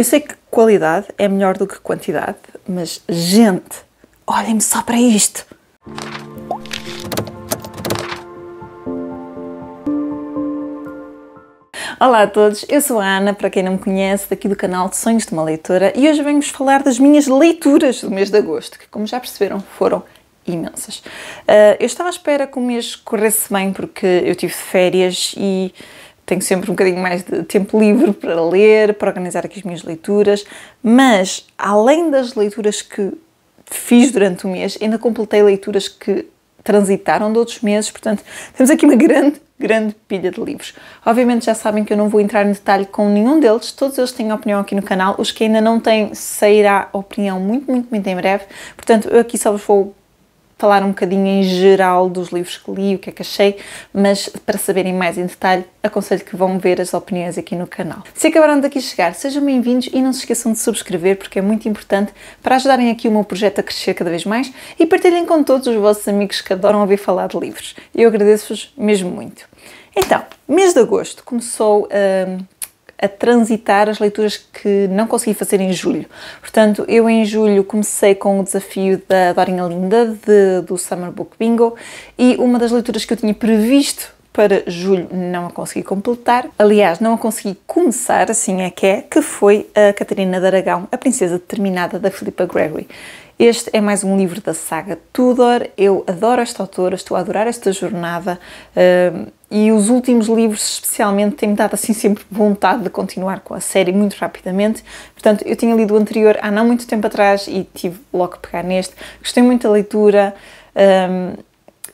Eu sei que qualidade é melhor do que quantidade, mas gente, olhem-me só para isto! Olá a todos, eu sou a Ana, para quem não me conhece, daqui do canal de Sonhos de uma Leitora, e hoje venho-vos falar das minhas leituras do mês de agosto, que, como já perceberam, foram imensas. Uh, eu estava à espera que o mês corresse bem, porque eu tive férias e tenho sempre um bocadinho mais de tempo livre para ler, para organizar aqui as minhas leituras, mas além das leituras que fiz durante o mês, ainda completei leituras que transitaram de outros meses, portanto, temos aqui uma grande, grande pilha de livros. Obviamente já sabem que eu não vou entrar em detalhe com nenhum deles, todos eles têm opinião aqui no canal, os que ainda não têm sairá a opinião muito, muito, muito em breve, portanto, eu aqui só vos vou falar um bocadinho em geral dos livros que li, o que é que achei, mas para saberem mais em detalhe, aconselho que vão ver as opiniões aqui no canal. Se acabaram de aqui chegar, sejam bem-vindos e não se esqueçam de subscrever porque é muito importante para ajudarem aqui o meu projeto a crescer cada vez mais e partilhem com todos os vossos amigos que adoram ouvir falar de livros. Eu agradeço-vos mesmo muito. Então, mês de agosto começou a. Hum, a transitar as leituras que não consegui fazer em julho. Portanto, eu em julho comecei com o desafio da Dorinha Linda, de, do Summer Book Bingo, e uma das leituras que eu tinha previsto para julho não a consegui completar. Aliás, não a consegui começar, assim é que é, que foi a Catarina de Aragão, a princesa determinada da Filipa Gregory. Este é mais um livro da saga Tudor. Eu adoro esta autora, estou a adorar esta jornada. Uh, e os últimos livros, especialmente, têm-me dado assim sempre vontade de continuar com a série muito rapidamente. Portanto, eu tinha lido o anterior há não muito tempo atrás e tive logo que pegar neste. Gostei muito da leitura. Um,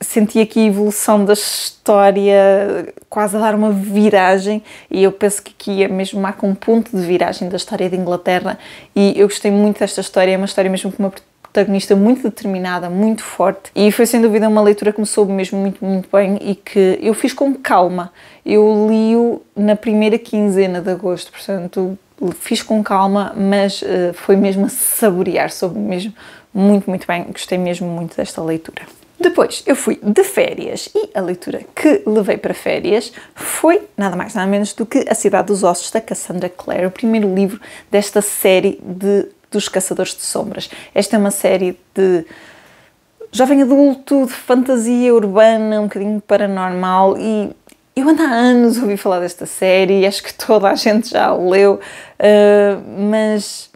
senti aqui a evolução da história quase a dar uma viragem e eu penso que aqui é mesmo marca um ponto de viragem da história de Inglaterra e eu gostei muito desta história, é uma história mesmo que me protagonista muito determinada, muito forte, e foi sem dúvida uma leitura que me soube mesmo muito, muito bem e que eu fiz com calma. Eu li-o na primeira quinzena de agosto, portanto, fiz com calma, mas uh, foi mesmo a saborear, soube mesmo muito, muito bem. Gostei mesmo muito desta leitura. Depois eu fui de férias e a leitura que levei para férias foi nada mais nada menos do que A Cidade dos Ossos da Cassandra Clare, o primeiro livro desta série de dos Caçadores de Sombras. Esta é uma série de jovem adulto, de fantasia urbana, um bocadinho paranormal e eu ando há anos a ouvir falar desta série, acho que toda a gente já a leu, eh, mas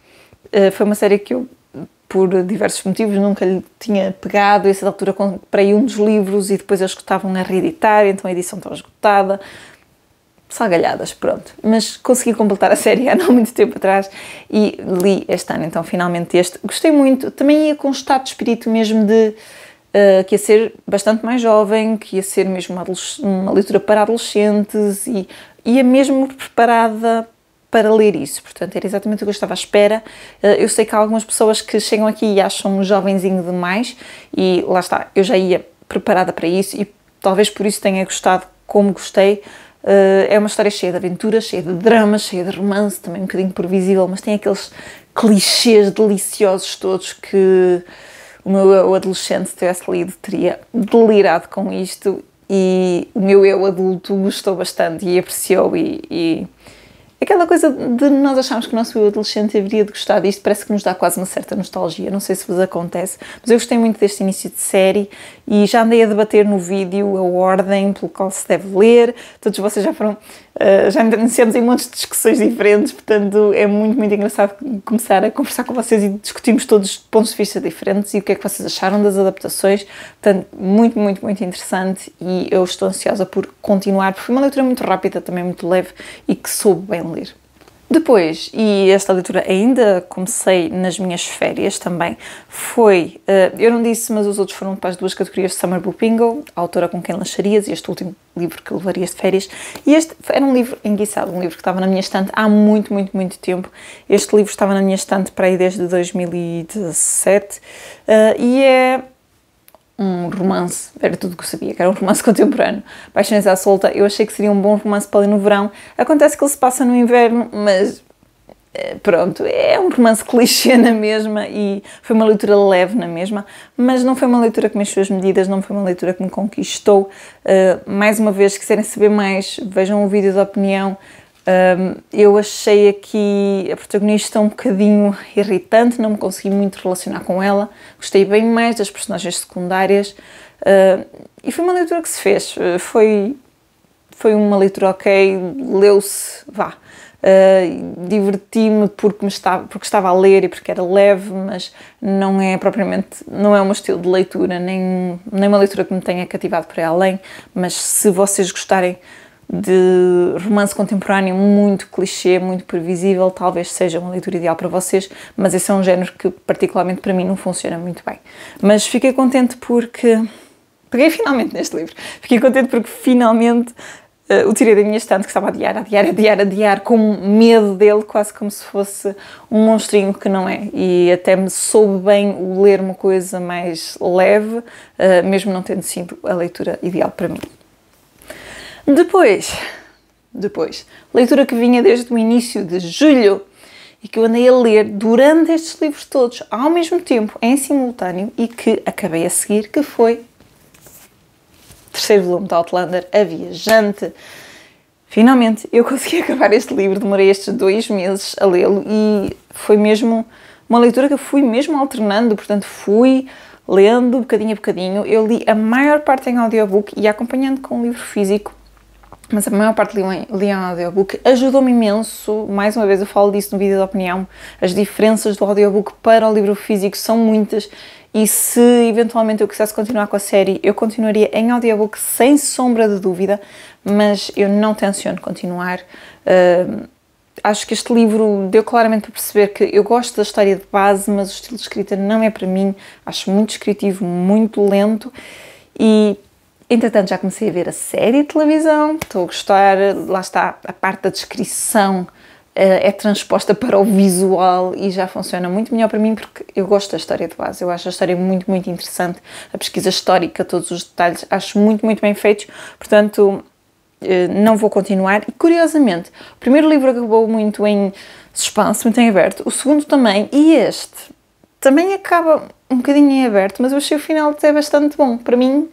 eh, foi uma série que eu, por diversos motivos, nunca lhe tinha pegado. essa altura comprei um dos livros e depois eles estavam a reeditar, então a edição estava esgotada salgalhadas, pronto. Mas consegui completar a série há não muito tempo atrás e li este ano, então finalmente este. Gostei muito, também ia com um estado de espírito mesmo de uh, que ia ser bastante mais jovem, que ia ser mesmo uma, uma leitura para adolescentes e ia mesmo preparada para ler isso. Portanto, era exatamente o que eu estava à espera. Eh, eu sei que há algumas pessoas que chegam aqui e acham-me jovenzinho demais, e lá está, eu já ia preparada para isso e talvez por isso tenha gostado como gostei, eh, é uma história cheia de aventuras, cheia de dramas, cheia de romance, também um bocadinho previsível, mas tem aqueles clichês deliciosos todos que o meu eu adolescente, se tivesse lido, teria delirado com isto e o meu eu adulto gostou bastante e apreciou e, e aquela coisa de nós acharmos que o nosso eu adolescente haveria de gostar disto, parece que nos dá quase uma certa nostalgia, não sei se vos acontece, mas eu gostei muito deste início de série e já andei a debater no vídeo a ordem pelo qual se deve ler. Todos vocês já foram, eh, já iniciamos em montes de discussões diferentes, portanto é muito, muito engraçado começar a conversar com vocês e discutimos todos pontos de vista diferentes e o que é que vocês acharam das adaptações. Portanto, muito, muito, muito interessante e eu estou ansiosa por continuar, porque foi uma leitura muito rápida, também muito leve e que soube bem ler. Depois, e esta leitura ainda comecei nas minhas férias também, foi, eh, eu não disse, mas os outros foram para as duas categorias de Summer Blue a autora com quem lancharias, e este último livro que levarias de férias. E este era um livro enguiçado, um livro que estava na minha estante há muito, muito, muito tempo. Este livro estava na minha estante para aí desde 2017, eh, e é um romance, era tudo o que eu sabia, que era um romance contemporâneo. Paixões à solta, eu achei que seria um bom romance para ler no verão. Acontece que ele se passa no inverno, mas eh, pronto, é um romance clichê na mesma e foi uma leitura leve na mesma, mas não foi uma leitura que mexeu as medidas, não foi uma leitura que me conquistou. Uh, mais uma vez, se quiserem saber mais, vejam o vídeo da opinião um, eu achei aqui a protagonista um bocadinho irritante, não me consegui muito relacionar com ela. Gostei bem mais das personagens secundárias uh, e foi uma leitura que se fez. foi, foi uma leitura ok, leu-se, vá. Uh, diverti-me porque, estava, porque estava a ler e porque era leve, mas não é propriamente, não é um estilo de leitura, nem, nem uma leitura que me tenha cativado para além, mas se vocês gostarem de romance contemporâneo muito clichê, muito previsível, talvez seja uma leitura ideal para vocês, mas esse é um género que particularmente para mim não funciona muito bem. Mas fiquei contente porque peguei finalmente neste livro. Fiquei contente porque finalmente uh, o tirei da minha estante que estava a adiar, a adiar, a adiar, a adiar, com medo dele, quase como se fosse um monstrinho que não é. E até me soube bem ler uma coisa mais leve, uh, mesmo não tendo sido a leitura ideal para mim. Depois, depois, leitura que vinha desde o início de julho e que eu andei a ler durante estes livros todos, ao mesmo tempo, em simultâneo, e que acabei a seguir, que foi o terceiro volume da Outlander, A Viajante. Finalmente, eu consegui acabar este livro, demorei estes dois meses a lê-lo e foi mesmo uma leitura que eu fui mesmo alternando, portanto fui lendo bocadinho a bocadinho. Eu li a maior parte em audiobook e acompanhando com o um livro físico mas a maior parte liam, liam audiobook. Ajudou-me imenso, mais uma vez eu falo disso no vídeo da opinião, as diferenças do audiobook para o livro físico são muitas e se eventualmente eu quisesse continuar com a série, eu continuaria em audiobook sem sombra de dúvida, mas eu não tenciono continuar. Uh, acho que este livro deu claramente para perceber que eu gosto da história de base, mas o estilo de escrita não é para mim, acho muito descritivo, muito lento e Entretanto, já comecei a ver a série de televisão, estou a gostar, lá está a parte da descrição eh, é transposta para o visual e já funciona muito melhor para mim porque eu gosto da história de base, eu acho a história muito, muito interessante, a pesquisa histórica, todos os detalhes, acho muito, muito bem feitos, portanto eh, não vou continuar. E curiosamente, o primeiro livro acabou muito em suspense, muito em aberto, o segundo também, e este também acaba um bocadinho em aberto, mas eu achei o final até bastante bom. Para mim,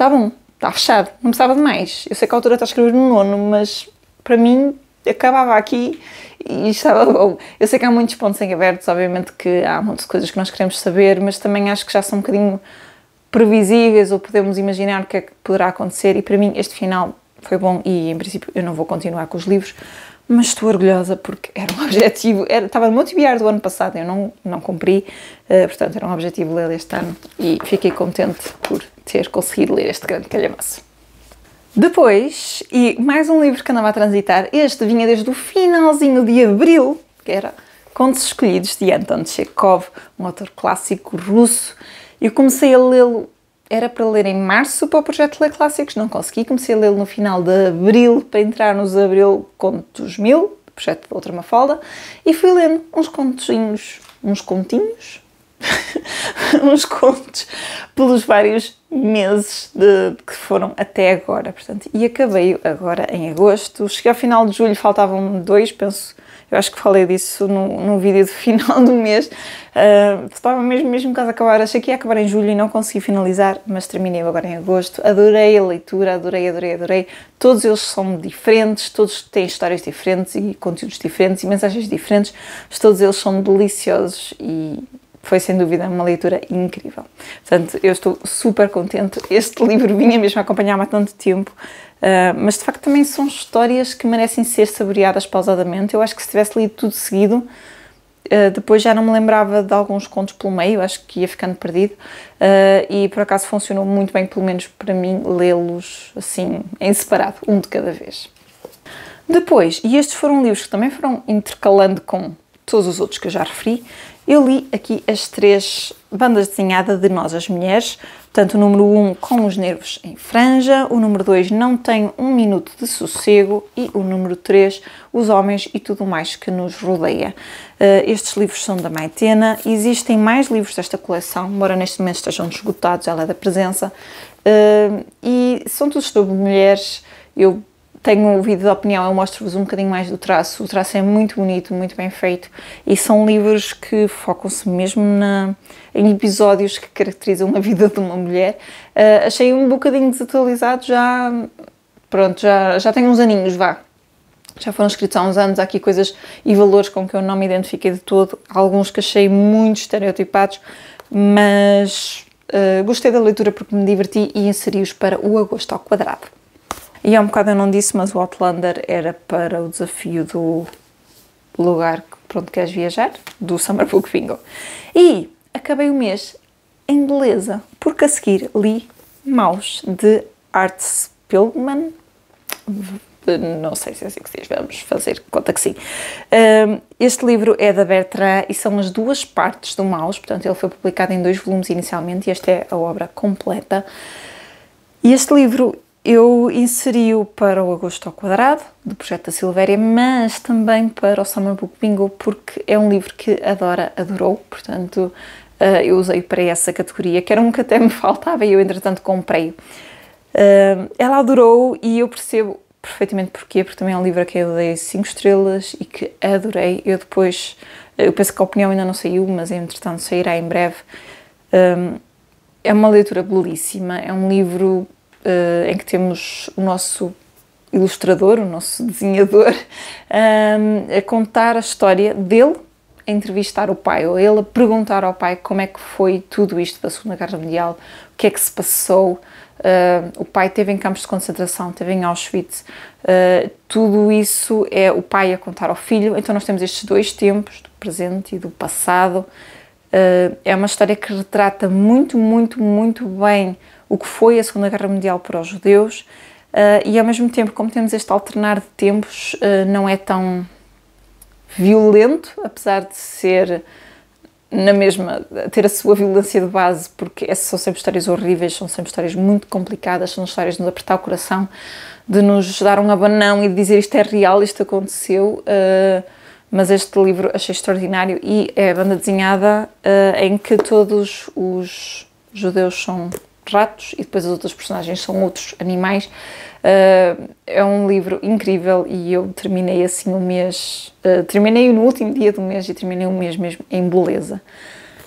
está bom, está fechado, não precisava de mais. Eu sei que a altura está a escrever no nono, mas para mim acabava aqui e estava bom. Eu sei que há muitos pontos em abertos, obviamente que há muitas coisas que nós queremos saber, mas também acho que já são um bocadinho previsíveis ou podemos imaginar o que é que poderá acontecer e para mim este final foi bom e em princípio eu não vou continuar com os livros mas estou orgulhosa porque era um objetivo, era, estava no meu TBR do ano passado, eu não, não cumpri, uh, portanto era um objetivo ler este ano e fiquei contente por ter conseguido ler este grande calhamaço. Depois, e mais um livro que andava a transitar, este vinha desde o finalzinho de abril, que era Contos Escolhidos de Anton Chekhov, um autor clássico russo. Eu comecei a lê-lo era para ler em março para o projeto Ler Clássicos, não consegui, comecei a lê-lo no final de abril para entrar nos abril contos mil, projeto da outra Mafalda, e fui lendo uns contos uns continhos, uns contos pelos vários meses de, que foram até agora, portanto, e acabei agora em agosto, cheguei ao final de julho, faltavam dois, penso, eu acho que falei disso no, vídeo do final do mês. Uh, estava mesmo, mesmo caso a acabar, achei que ia acabar em julho e não consegui finalizar, mas terminei agora em agosto. Adorei a leitura, adorei, adorei, adorei. Todos eles são diferentes, todos têm histórias diferentes e conteúdos diferentes e mensagens diferentes, mas todos eles são deliciosos e foi sem dúvida uma leitura incrível. Portanto, eu estou super contente. Este livro vinha mesmo a acompanhar-me há tanto tempo. Uh, mas de facto também são histórias que merecem ser saboreadas pausadamente. Eu acho que se tivesse lido tudo seguido, uh, depois já não me lembrava de alguns contos pelo meio, acho que ia ficando perdido. Uh, e por acaso funcionou muito bem, pelo menos para mim, lê-los assim, em separado, um de cada vez. Depois, e estes foram livros que também foram intercalando com todos os outros que eu já referi, eu li aqui as três bandas desenhadas de Nós as Mulheres, tanto o número 1 um, com os nervos em franja, o número 2 não tem um minuto de sossego e o número 3 os homens e tudo mais que nos rodeia. Uh, estes livros são da Maitena, existem mais livros desta coleção, embora neste momento estejam esgotados, ela é da presença, uh, e são todos sobre mulheres, eu tenho ouvido de opinião, eu mostro-vos um bocadinho mais do traço. O traço é muito bonito, muito bem feito e são livros que focam-se mesmo na, em episódios que caracterizam a vida de uma mulher. Uh, achei um bocadinho desatualizado já. Pronto, já, já tem uns aninhos, vá. Já foram escritos há uns anos, há aqui coisas e valores com que eu não me identifiquei de todo. Alguns que achei muito estereotipados, mas uh, gostei da leitura porque me diverti e inseri-os para o agosto ao quadrado. E há um bocado eu não disse, mas o Outlander era para o desafio do lugar que onde queres viajar, do Summer Book Bingo. E acabei o mês em beleza, porque a seguir li Maus, de Art Spiegelman. Não sei se é assim que se diz, vamos fazer conta que sim. Hum, este livro é da Bertrand e são as duas partes do Maus, portanto ele foi publicado em dois volumes inicialmente e esta é a obra completa. E este livro eu inseri-o para o Agosto ao Quadrado, do projeto da Silvéria, mas também para o Summer Book Bingo, porque é um livro que adora, adorou, portanto eh, eu usei para essa categoria, que era um que até me faltava e eu entretanto comprei. Eh, ela adorou e eu percebo perfeitamente porquê, porque também é um livro a que eu dei 5 estrelas e que adorei. Eu depois, eh, eu penso que a opinião ainda não saiu, mas entretanto sairá em breve. é uma leitura belíssima, é um livro uh, em que temos o nosso ilustrador, o nosso desenhador, um, ehm, a contar a história dele, a entrevistar o pai, ou ele a perguntar ao pai como é que foi tudo isto da Segunda Guerra Mundial, o que é que se passou. Uh, o pai teve em campos de concentração, teve em Auschwitz. Uh, tudo isso é o pai a contar ao filho. Então nós temos estes dois tempos, do presente e do passado. Uh, é uma história que retrata muito, muito, muito bem o que foi a Segunda Guerra Mundial para os judeus, uh, e ao mesmo tempo, como temos este alternar de tempos, uh, não é tão violento, apesar de ser na mesma, ter a sua violência de base, porque essas é, são sempre histórias horríveis, são sempre histórias muito complicadas, são histórias de nos apertar o coração, de nos dar um abanão e de dizer isto é real, isto aconteceu. Uh, mas este livro achei extraordinário e é a banda desenhada uh, em que todos os judeus são ratos e depois as outras personagens são outros animais. Uh, é um livro incrível e eu terminei assim o um mês, uh, terminei no último dia do mês e terminei o um mês mesmo em beleza.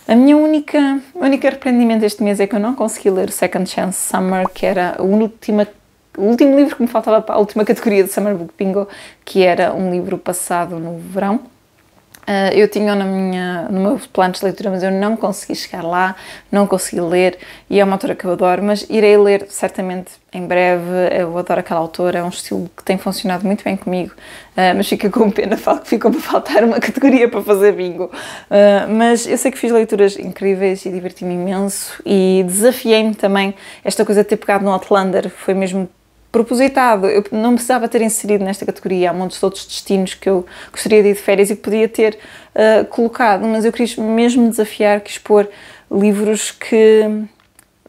A minha única, única arrependimento deste mês é que eu não consegui ler o Second Chance Summer, que era a última o último livro que me faltava para a última categoria de Summer Book Bingo, que era um livro passado no verão. Ah, eu tinha na minha, no meu plano de leitura, mas eu não consegui chegar lá, não consegui ler, e é uma autora que eu adoro, mas irei ler certamente em breve. Eu adoro aquela autora, é um estilo que tem funcionado muito bem comigo, ah, mas fica com pena, falo que ficou para faltar uma categoria para fazer bingo. Ah, mas eu sei que fiz leituras incríveis e diverti-me imenso, e desafiei-me também. Esta coisa de ter pegado no Outlander foi mesmo propositado. Eu não precisava ter inserido nesta categoria. Há muitos outros destinos que eu gostaria de ir de férias e que podia ter uh, colocado, mas eu queria mesmo desafiar que expor livros que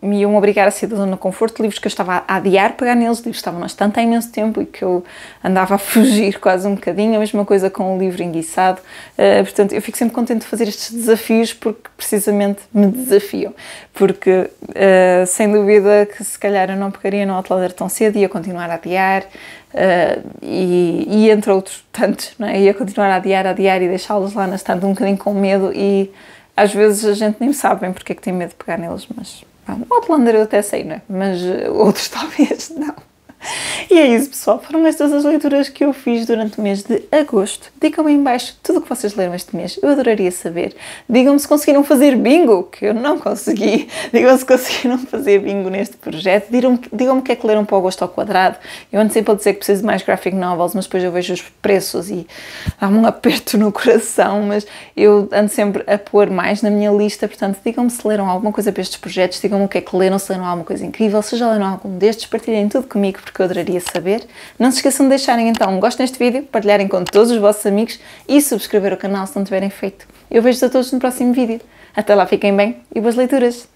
me iam obrigar a sair da zona de conforto, livros que eu estava a adiar pegar neles, livros que estavam na estante há imenso tempo e que eu andava a fugir quase um bocadinho, a mesma coisa com o livro enguiçado. Uh, portanto, eu fico sempre contente de fazer estes desafios porque precisamente me desafiam. Porque, uh, sem dúvida, que se calhar eu não pegaria no Outlander tão cedo, ia continuar a adiar uh, e, e, entre outros tantos, não é? ia continuar a adiar, a adiar e deixá-los lá na estante um bocadinho com medo e às vezes a gente nem sabe bem porque é que tem medo de pegar neles, mas Pronto, eu até sei, não é? Mas eh, outros talvez não. E é isso, pessoal. Foram estas as leituras que eu fiz durante o mês de agosto. Digam-me embaixo tudo o que vocês leram este mês. Eu adoraria saber. Digam-me se conseguiram fazer bingo, que eu não consegui. Digam-me se conseguiram fazer bingo neste projeto. Digam-me o que é que leram para o agosto ao quadrado. Eu ando sempre a dizer que preciso de mais graphic novels, mas depois eu vejo os preços e dá-me um aperto no coração, mas eu ando sempre a pôr mais na minha lista. Portanto, digam-me se leram alguma coisa para estes projetos. Digam-me o que é que leram, se leram alguma coisa incrível, se já leram algum destes. Partilhem tudo comigo, porque porque eu adoraria saber. Não se esqueçam de deixarem então um gosto neste vídeo, partilharem com todos os vossos amigos e subscrever o canal se não tiverem feito. Eu vejo-vos a todos no próximo vídeo. Até lá, fiquem bem e boas leituras!